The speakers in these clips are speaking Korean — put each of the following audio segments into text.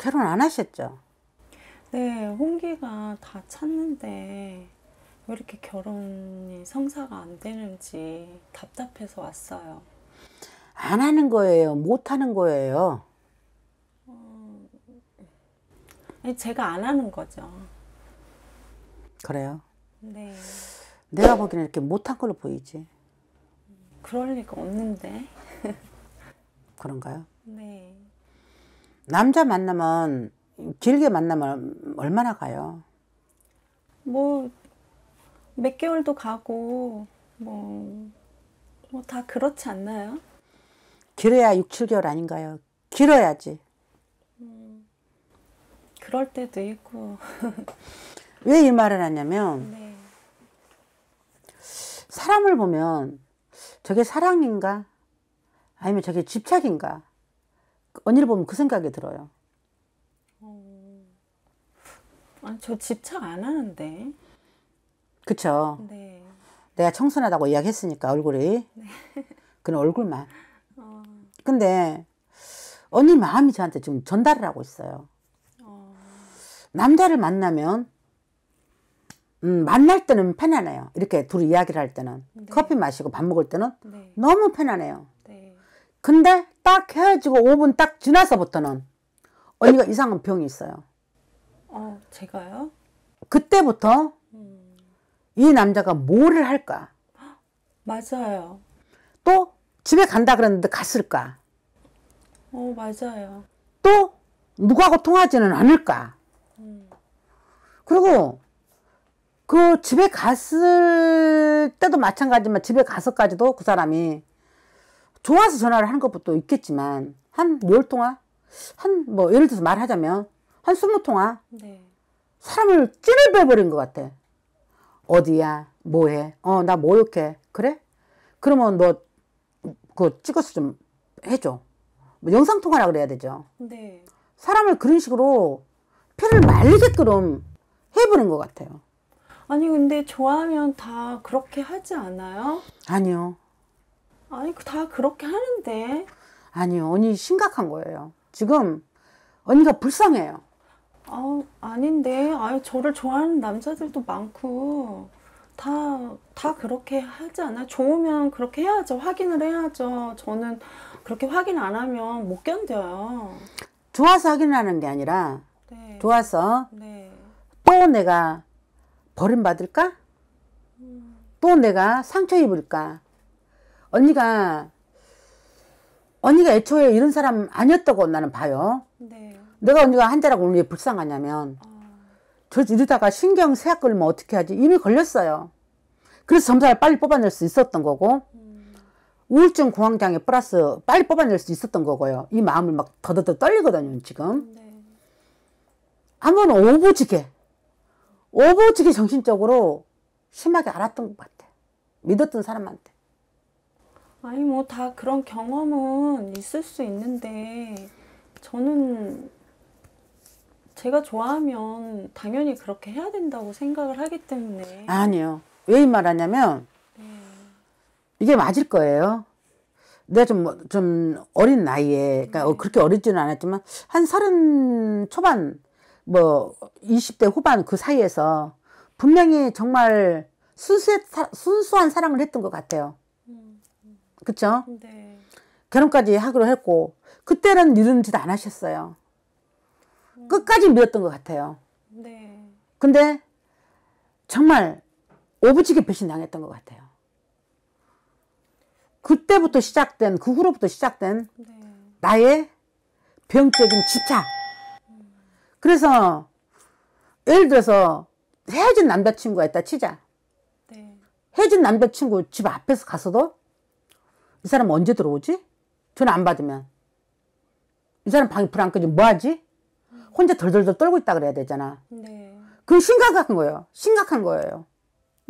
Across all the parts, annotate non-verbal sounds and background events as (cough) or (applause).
결혼 안 하셨죠? 네, 홍기가 다 찾는데 왜 이렇게 결혼이 성사가 안 되는지 답답해서 왔어요. 안 하는 거예요? 못 하는 거예요? 음, 제가 안 하는 거죠. 그래요? 네. 내가 보기에는 이렇게 못한 걸로 보이지. 그럴 리가 없는데. 그런가요? 네. 남자 만나면 길게 만나면 얼마나 가요? 뭐 몇 개월도 가고 뭐 뭐 다 그렇지 않나요? 길어야 6, 7개월 아닌가요? 길어야지. 음, 그럴 때도 있고. (laughs) 왜 이 말을 하냐면 네. 사람을 보면 저게 사랑인가? 아니면 저게 집착인가? 언니를 보면 그 생각이 들어요. 음... 아, 저 집착 안 하는데. 그쵸. 네. 내가 청순하다고 이야기했으니까, 얼굴이. 네. (laughs) 그냥 얼굴만. 어... 근데, 언니 마음이 저한테 지금 전달을 하고 있어요. 어... 남자를 만나면, 음, 만날 때는 편안해요. 이렇게 둘이 이야기를 할 때는. 네. 커피 마시고 밥 먹을 때는 네. 너무 편안해요. 근데 딱 헤어지고 5분 딱 지나서부터는 언니가 이상한 병이 있어요. 어, 제가요? 그때부터 이 남자가 뭐를 할까? 맞아요. 또 집에 간다 그랬는데 갔을까? 어, 맞아요. 또 누구하고 통하지는 않을까? 그리고 그 집에 갔을 때도 마찬가지지만 집에 가서까지도 그 사람이 좋아서 전화를 하는 것부터 있겠지만 한 열통화 한 뭐 예를 들어서 말하자면 한2 0 통화 네. 사람을 찌를 빼버린 것 같아 어디야 뭐해 어나 모욕해 뭐 그래 그러면 너 그거 찍어서 좀 해줘 뭐 영상 통화라 그래야 되죠 네. 사람을 그런 식으로 피를 말리게끔 해보는 것 같아요 아니 근데 좋아하면 다 그렇게 하지 않아요? 아니요 아니 그 다 그렇게 하는데. 아니 언니 심각한 거예요. 지금 언니가 불쌍해요. 아 아닌데 아 저를 좋아하는 남자들도 많고 다 다 그렇게 하지 않아 좋으면 그렇게 해야죠 확인을 해야죠 저는 그렇게 확인 안 하면 못 견뎌요 좋아서 확인하는 게 아니라 네. 좋아서 네. 또 내가 버림받을까 음. 또 내가 상처 입을까 언니가 언니가 애초에 이런 사람 아니었다고 나는 봐요. 네. 내가 언니가 한자라고 왜 불쌍하냐면 어. 아. 저 이러다가 신경 세약 걸리면 뭐 어떻게 하지? 이미 걸렸어요. 그래서 점사를 빨리 뽑아낼 수 있었던 거고 음. 우울증 공황장애 플러스 빨리 뽑아낼 수 있었던 거고요. 이 마음을 막 더더더 떨리거든요 지금. 음, 네. 한번 오보지게 오보지게 정신적으로 심하게 알았던 것 같아. 믿었던 사람한테. 아니 뭐 다 그런 경험은 있을 수 있는데 저는 제가 좋아하면 당연히 그렇게 해야 된다고 생각을 하기 때문에 아니요 왜 이 말하냐면 네. 이게 맞을 거예요 내가 좀, 좀 어린 나이에 그러니까 네. 그렇게 어리지는 않았지만 한 서른 초반 뭐 20대 후반 그 사이에서 분명히 정말 순수한 사랑을 했던 것 같아요 그쵸? 네. 결혼까지 하기로 했고 그때는 이런 짓안 음 하셨어요. 음. 끝까지 밀었던 것 같아요. 네. 근데 정말 오부지게 배신당했던 것 같아요. 그때부터 시작된 그 후로부터 시작된 네. 나의 병적인 집착. 음. 그래서 예를 들어서 헤어진 남자친구가 있다 치자. 네. 헤어진 남자친구 집 앞에서 가서도 이 사람 언제 들어오지? 전화 안 받으면. 이 사람 방이 불안 끄지 뭐하지? 혼자 덜덜덜 떨고 있다 그래야 되잖아. 네. 그 심각한 거예요. 심각한 거예요.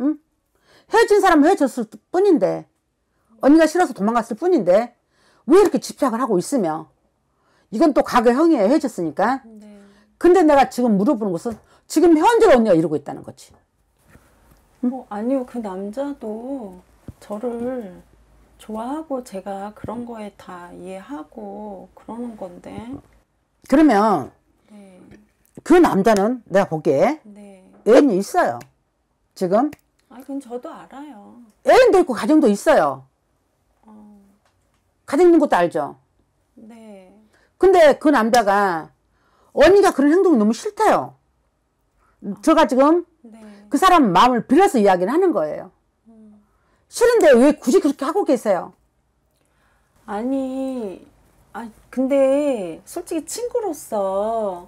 응? 헤어진 사람 헤어졌을 뿐인데 언니가 싫어서 도망갔을 뿐인데 왜 이렇게 집착을 하고 있으며 이건 또 과거 형이에요. 헤어졌으니까. 네. 근데 내가 지금 물어보는 것은 지금 현재로 언니가 이러고 있다는 거지. 응? 어, 아니요. 그 남자도 저를 좋아하고 제가 그런 거에 다 이해하고 그러는 건데. 그러면 네. 그 남자는 내가 보기에 네. 애인이 있어요. 지금. 아, 그건 저도 알아요. 애인도 있고 가정도 있어요. 어... 가정 있는 것도 알죠. 네. 근데 그 남자가 언니가 그런 행동이 너무 싫대요. 아... 제가 지금 네. 그 사람 마음을 빌려서 이야기를 하는 거예요. 싫은데 왜 굳이 그렇게 하고 계세요? 아니, 아 근데 솔직히 친구로서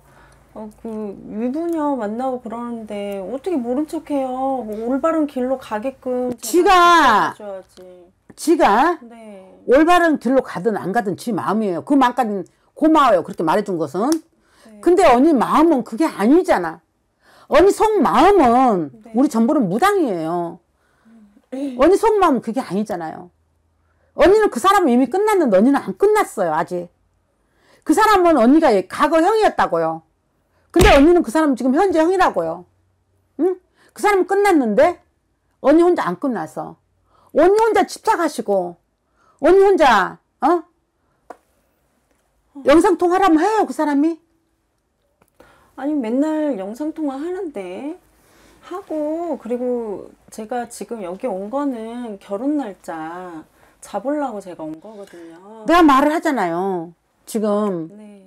어, 그 유부녀 만나고 그러는데 어떻게 모른 척해요? 뭐 올바른 길로 가게끔 지가 지가 네. 올바른 길로 가든 안 가든 지 마음이에요. 그 마음까지는 고마워요. 그렇게 말해준 것은. 네. 근데 언니 마음은 그게 아니잖아. 언니 속 마음은 네. 우리 전부는 무당이에요. 언니 속마음 은 그게 아니잖아요. 언니는 그 사람은 이미 끝났는데 언니는 안 끝났어요 아직. 그 사람은 언니가 과거 형이었다고요. 근데 언니는 그 사람은 지금 현재 형이라고요. 응? 그 사람은 끝났는데 언니 혼자 안 끝나서 언니 혼자 집착하시고 언니 혼자 어? 영상통화를 면 해요 그 사람이? 아니 맨날 영상통화 하는데 하고 그리고 제가 지금 여기 온 거는 결혼 날짜 잡으려고 제가 온 거거든요. 내가 말을 하잖아요. 지금 네.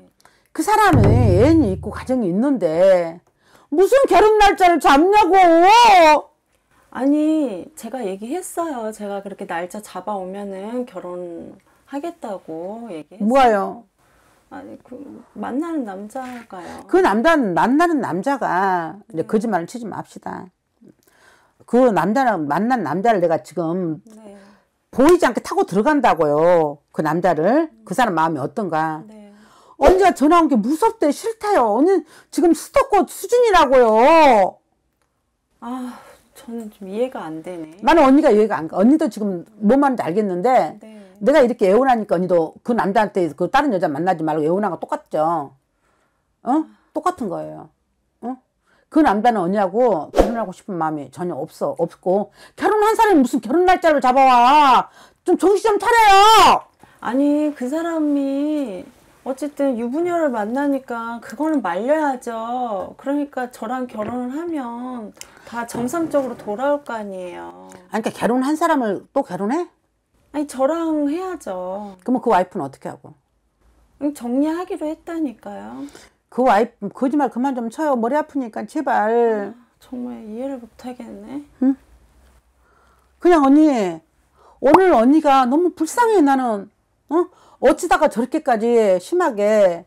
그 사람이 애인이 있고 가정이 있는데 무슨 결혼 날짜를 잡냐고! 아니 제가 얘기했어요. 제가 그렇게 날짜 잡아오면은 결혼하겠다고 얘기했어요. 뭐요? 아니 그 만나는 남자가요. 그 남자는 만나는 남자가 이제 네. 거짓말을 치지 맙시다. 그 남자랑 만난 남자를 내가 지금 네. 보이지 않게 타고 들어간다고요. 그 남자를 그 사람 마음이 어떤가. 네. 언니가 전화 온 게 무섭대 싫다요. 언니 지금 스토커 수준이라고요. 아 저는 좀 이해가 안 되네. 나는 언니가 이해가 안 가. 언니도 지금 뭐만 하지 알겠는데. 네. 내가 이렇게 애원하니까 언니도 그 남자한테 그 다른 여자 만나지 말고 애원한 거 똑같죠. 어? 똑같은 거예요. 어? 그 남자는 언니하고 결혼하고 싶은 마음이 전혀 없어. 없고 결혼한 사람이 무슨 결혼 날짜를 잡아와. 좀 정신 좀 차려요. 아니 그 사람이 어쨌든 유부녀를 만나니까 그거는 말려야죠. 그러니까 저랑 결혼을 하면 다 정상적으로 돌아올 거 아니에요. 아니 그러니까 결혼한 사람을 또 결혼해? 아니 저랑 해야죠. 그러그 와이프는 어떻게 하고? 음, 정리하기로 했다니까요. 그 와이프 거짓말 그만 좀 쳐요. 머리 아프니까 제발. 아, 정말 이해를 못하겠네. 응? 그냥 언니 오늘 언니가 너무 불쌍해 나는. 어? 어찌다가 저렇게까지 심하게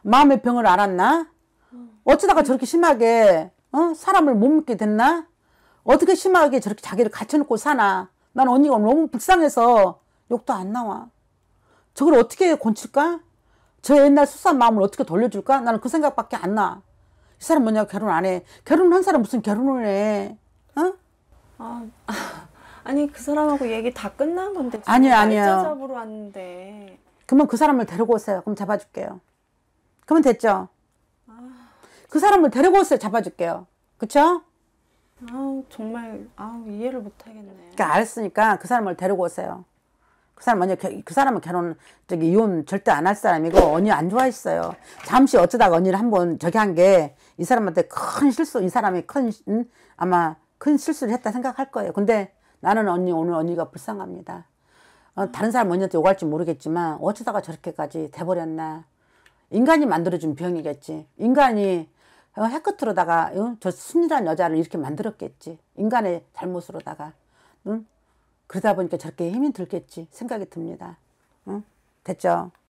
마음의 병을 알았나? 어찌다가 저렇게 심하게 어? 사람을 못 믿게 됐나? 어떻게 심하게 저렇게 자기를 갖춰놓고 사나? 난 언니가 너무 불쌍해서 욕도 안 나와. 저걸 어떻게 고칠까? 저 옛날 수수한 마음을 어떻게 돌려줄까? 나는 그 생각밖에 안 나. 이 사람 뭐냐 결혼 안 해. 결혼한 사람 무슨 결혼을 해. 어? 아, (laughs) 아니 그 사람하고 얘기 다 끝난 건데. 아니요 아니요. 날짜 잡으러 왔는데. 그러면 그 사람을 데리고 오세요. 그럼 잡아줄게요. 그러면 됐죠. 아... 그 사람을 데리고 오세요. 잡아줄게요. 그쵸? 아우 정말 아우 이해를 못 하겠네. 그러니까 알았으니까 그 사람을 데리고 오세요. 그 사람 언니 그 사람은 결혼 저기 이혼 절대 안 할 사람이고 언니 안 좋아했어요. 잠시 어쩌다가 언니를 한번 저기 한 게 이 사람한테 큰 실수 이 사람이 큰 음, 아마 큰 실수를 했다 생각할 거예요. 근데 나는 언니 오늘 언니가 불쌍합니다. 어, 다른 사람 언니한테 욕할지 모르겠지만 어쩌다가 저렇게까지 돼버렸나. 인간이 만들어준 병이겠지. 인간이 어, 해끝으로다가 응? 저 순진한 여자를 이렇게 만들었겠지. 인간의 잘못으로다가. 응? 그러다 보니까 저렇게 힘이 들겠지 생각이 듭니다. 응? 됐죠?